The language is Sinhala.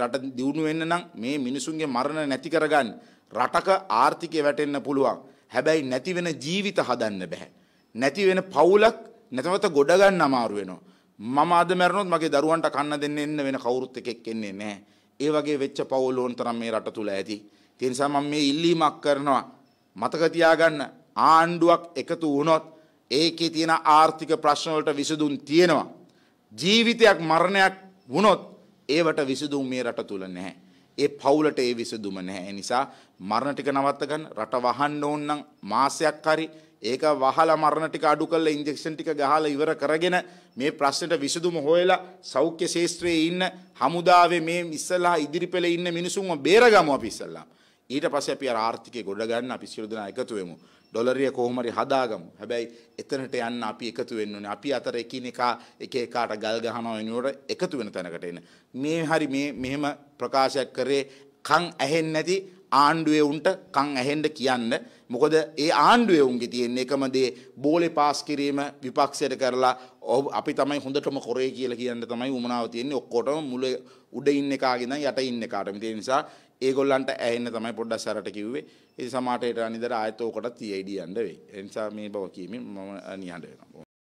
රට දියුණු වෙන්න නම් මේ මිනිසුන්ගේ මරණ නැති කරගන්න. රටක ආර්ථිකය වැටෙන්න පුළුවන්. හැබැයි නැති වෙන ජීවිත හදන්න බෑ. නැති වෙන පවුලක් නැතවත ගොඩ ගන්න අමාරු වෙනවා. මම අද මැරුණොත් මගේ දරුවන්ට කන්න දෙන්න එන්න වෙන කවුරුත් එකෙක් එන්නේ නැහැ. ඒ වගේ වෙච්ච පවුල් ඕන තරම් මේ රට තුල ඇති. ඒ නිසා මම මේ ඉල්ලීමක් කරනවා. මතක තියාගන්න ආණ්ඩුවක් එකතු වුණොත් ඒකේ තියෙන ආර්ථික ප්‍රශ්න වලට විසඳුම් තියෙනවා. ජීවිතයක් මරණයක් වුණොත් ඒවට විසඳුම් මේ රට තුල නැහැ. ඒ පවුලට ඒ විසඳුම නැහැ. ඒ නිසා මරණ ටික නවත්ත ගන්න රට වහන්න ඕන නම් මාසයක් හරි ඒක වහලා මරණ ටික අඩු කරලා ඉන්ජෙක්ෂන් ටික ගහලා ඉවර කරගෙන මේ ප්‍රශ්නෙට විසඳුම හොයලා සෞඛ්‍ය ශාස්ත්‍රයේ ඉන්න හමුදාවේ මේ ඉස්සලා ඉදිරිපෙළ ඉන්න මිනිසුන්ව බේරගමු අපි ඉස්සලා. ඊට පස්සේ අපි අර ආර්ථිකය ගොඩ ගන්න අපි සියලු දෙනා එකතු වෙමු. ඩොලරිය කොහොම හරි හදාගමු. හැබැයි එතනට යන්න අපි එකතු වෙන්න ඕනේ. අපි අතර එකිනෙකා එක එකාට ගල් ගහනවා වෙනුවට එකතු වෙන තැනකට එන. මේ හරි මේ මෙහෙම ප්‍රකාශයක් කරේ කන් ඇහෙන්නේ නැති ආණ්ඩුවේ උන්ට කන් ඇහෙන්න කියන්න. මොකද ඒ ආණ්ඩුවේ උන්ගේ තියෙන එකම දේ බෝලේ පාස් කිරීම විපක්ෂයට කරලා අපි තමයි හොඳටම කරේ කියලා කියන්න තමයි උමනාව තියෙන්නේ. ඔක්කොටම මුල උඩ ඉන්න එකාගෙන් යට ඉන්න එකාට. ඒ නිසා ඒගොල්ලන්ට ඇහෙන්න තමයි පොඩ්ඩක් සරට කිව්වේ. ඒ සමාටයට අනිදර ආයතෝකට තියෙයිඩි යන්න වෙයි. ඒ නිසා මේ බව කියමින් මම නිහඬ වෙනවා.